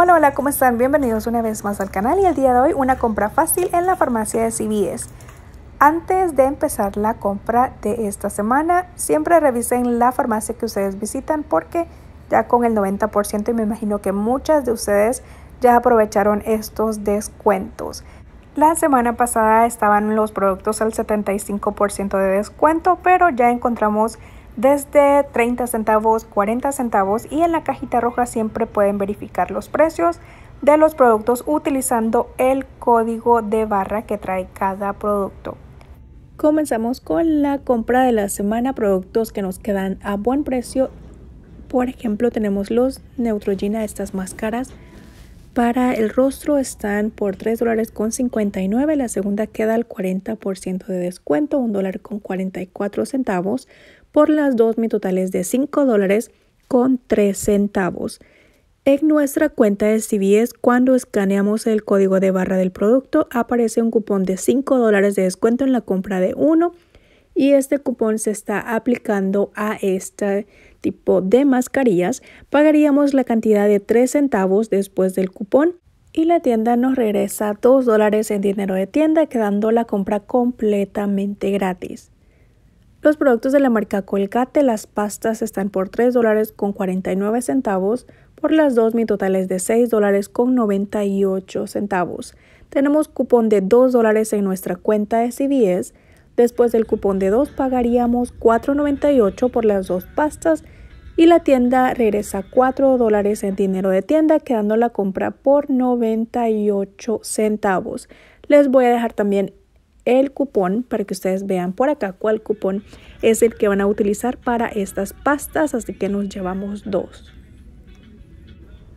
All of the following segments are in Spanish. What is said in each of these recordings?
Hola, hola, ¿cómo están? Bienvenidos una vez más al canal y el día de hoy una compra fácil en la farmacia de CVS. Antes de empezar la compra de esta semana, siempre revisen la farmacia que ustedes visitan porque ya con el 90% y me imagino que muchas de ustedes ya aprovecharon estos descuentos. La semana pasada estaban los productos al 75% de descuento, pero ya encontramos desde 30 centavos, 40 centavos y en la cajita roja siempre pueden verificar los precios de los productos utilizando el código de barra que trae cada producto. Comenzamos con la compra de la semana, productos que nos quedan a buen precio. Por ejemplo, tenemos los Neutrogena, estas máscaras para el rostro están por $3.59, La segunda queda al 40% de descuento, $1.44 Por las dos, mi total es de $5.03 dólares En nuestra cuenta de CVS, cuando escaneamos el código de barra del producto, aparece un cupón de $5 de descuento en la compra de uno. Y este cupón se está aplicando a esta tipo de mascarillas, pagaríamos la cantidad de 3 centavos después del cupón y la tienda nos regresa 2 dólares en dinero de tienda, quedando la compra completamente gratis. Los productos de la marca Colgate, las pastas están por 3 dólares con 49 centavos, por las dos mi total es de 6 dólares con 98 centavos. Tenemos cupón de 2 dólares en nuestra cuenta de CVS, Después del cupón de 2 pagaríamos $4.98 por las dos pastas y la tienda regresa 4 dólares en dinero de tienda, quedando la compra por 98 centavos. Les voy a dejar también el cupón para que ustedes vean por acá cuál cupón es el que van a utilizar para estas pastas, así que nos llevamos dos.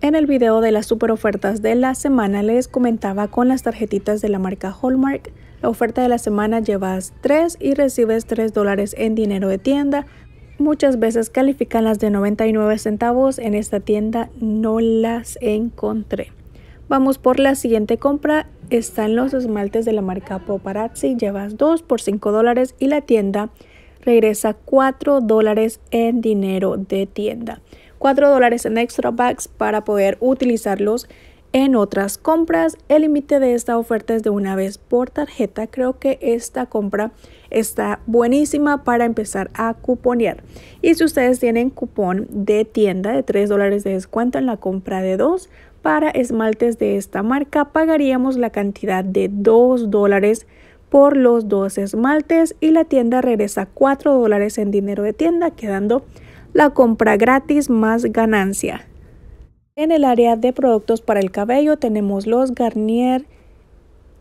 En el video de las super ofertas de la semana les comentaba con las tarjetitas de la marca Hallmark la oferta de la semana llevas 3 y recibes 3 dólares en dinero de tienda. Muchas veces califican las de 99 centavos, en esta tienda no las encontré. Vamos por la siguiente compra, están los esmaltes de la marca Poparazzi, llevas 2 por 5 dólares y la tienda regresa 4 dólares en dinero de tienda. 4 dólares en extra bags para poder utilizarlos en otras compras, el límite de esta oferta es de una vez por tarjeta. Creo que esta compra está buenísima para empezar a cuponear. Y si ustedes tienen cupón de tienda de 3 dólares de descuento en la compra de 2 para esmaltes de esta marca, pagaríamos la cantidad de 2 dólares por los dos esmaltes y la tienda regresa 4 dólares en dinero de tienda, quedando la compra gratis más ganancia. En el área de productos para el cabello tenemos los Garnier,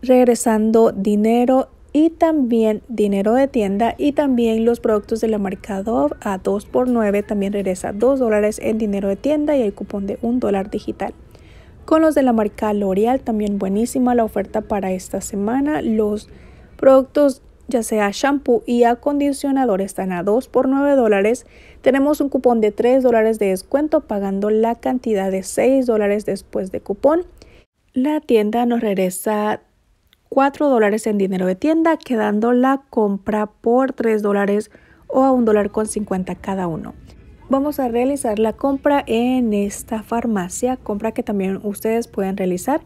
regresando dinero y también dinero de tienda y también los productos de la marca Dove a 2x9 también regresa 2 dólares en dinero de tienda y el cupón de 1 dólar digital. Con los de la marca L'Oreal también buenísima la oferta para esta semana. Los productos ya sea shampoo y acondicionador, están a 2 por 9 dólares. Tenemos un cupón de 3 dólares de descuento pagando la cantidad de 6 dólares después de cupón. La tienda nos regresa 4 dólares en dinero de tienda, quedando la compra por 3 dólares o a 1 dólar con 50 cada uno. Vamos a realizar la compra en esta farmacia, compra que también ustedes pueden realizar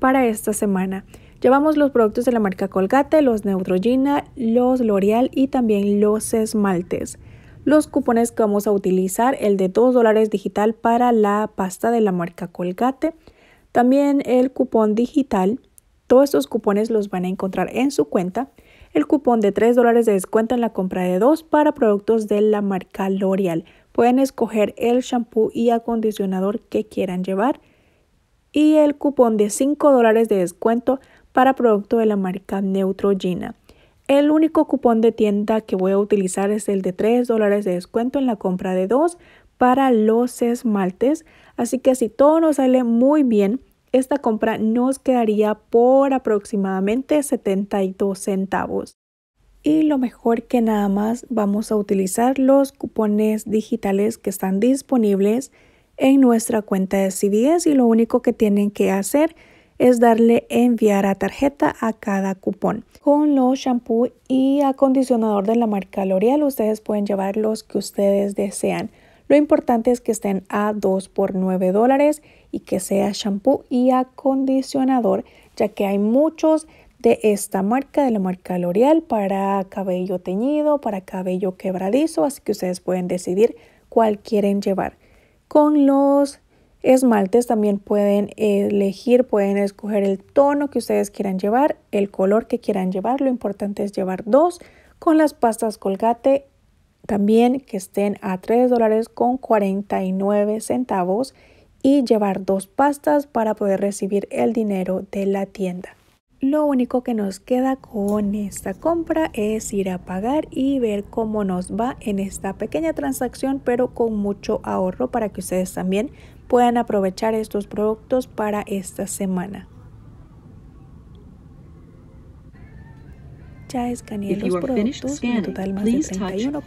para esta semana. Llevamos los productos de la marca Colgate, los Neutrogena, los L'Oreal y también los esmaltes. Los cupones que vamos a utilizar, el de 2 dólares digital para la pasta de la marca Colgate, también el cupón digital. Todos estos cupones los van a encontrar en su cuenta. El cupón de 3 dólares de descuento en la compra de 2 para productos de la marca L'Oreal. Pueden escoger el shampoo y acondicionador que quieran llevar. Y el cupón de 5 dólares de descuento para producto de la marca Neutrogena. El único cupón de tienda que voy a utilizar es el de 3 dólares de descuento en la compra de 2 para los esmaltes. Así que si todo nos sale muy bien, esta compra nos quedaría por aproximadamente 72 centavos. Y lo mejor que nada más vamos a utilizar los cupones digitales que están disponibles en nuestra cuenta de CVS y lo único que tienen que hacer es darle enviar a tarjeta a cada cupón. Con los shampoo y acondicionador de la marca L'Oreal, ustedes pueden llevar los que ustedes desean. Lo importante es que estén a 2 por 9 dólares y que sea shampoo y acondicionador, ya que hay muchos de esta marca, de la marca L'Oreal, para cabello teñido, para cabello quebradizo, así que ustedes pueden decidir cuál quieren llevar. Con los esmaltes también pueden elegir, pueden escoger el tono que ustedes quieran llevar, el color que quieran llevar. Lo importante es llevar dos con las pastas colgate también que estén a 3 dólares con 49 centavos y llevar dos pastas para poder recibir el dinero de la tienda. Lo único que nos queda con esta compra es ir a pagar y ver cómo nos va en esta pequeña transacción, pero con mucho ahorro para que ustedes también puedan aprovechar estos productos para esta semana. Ya escaneé los productos, scanning, total más de 31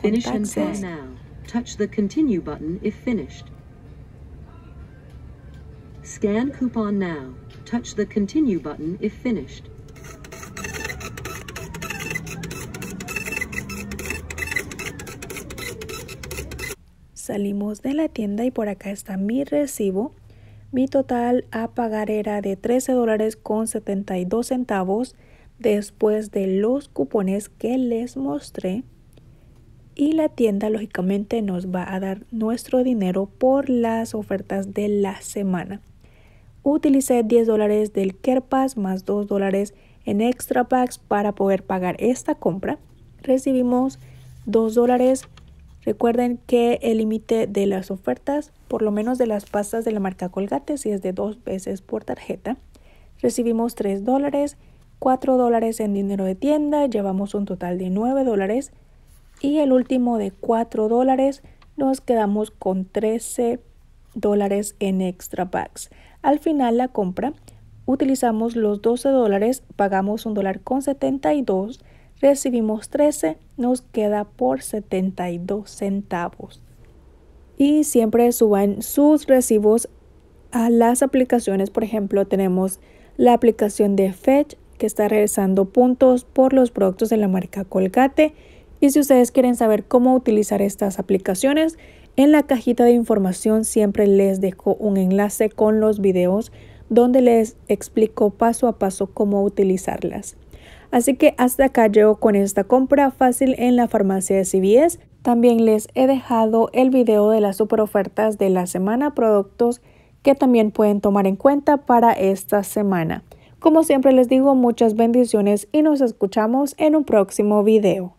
Touch the continue button if finished. Scan coupon now. Touch the continue button if finished. salimos de la tienda y por acá está mi recibo. Mi total a pagar era de $13.72 dólares con centavos después de los cupones que les mostré. Y la tienda lógicamente nos va a dar nuestro dinero por las ofertas de la semana. Utilicé 10 dólares del Kerpas más 2 dólares en extra packs para poder pagar esta compra. Recibimos 2 dólares Recuerden que el límite de las ofertas, por lo menos de las pastas de la marca Colgate, si es de dos veces por tarjeta, recibimos 3 dólares, 4 dólares en dinero de tienda, llevamos un total de 9 dólares y el último de 4 dólares nos quedamos con 13 dólares en extra packs. Al final la compra utilizamos los 12 dólares, pagamos un dólar con 72 recibimos 13, nos queda por 72 centavos. Y siempre suban sus recibos a las aplicaciones. Por ejemplo, tenemos la aplicación de Fetch que está regresando puntos por los productos de la marca Colgate. Y si ustedes quieren saber cómo utilizar estas aplicaciones, en la cajita de información siempre les dejo un enlace con los videos donde les explico paso a paso cómo utilizarlas. Así que hasta acá llego con esta compra fácil en la farmacia de CVS. También les he dejado el video de las super ofertas de la semana, productos que también pueden tomar en cuenta para esta semana. Como siempre les digo, muchas bendiciones y nos escuchamos en un próximo video.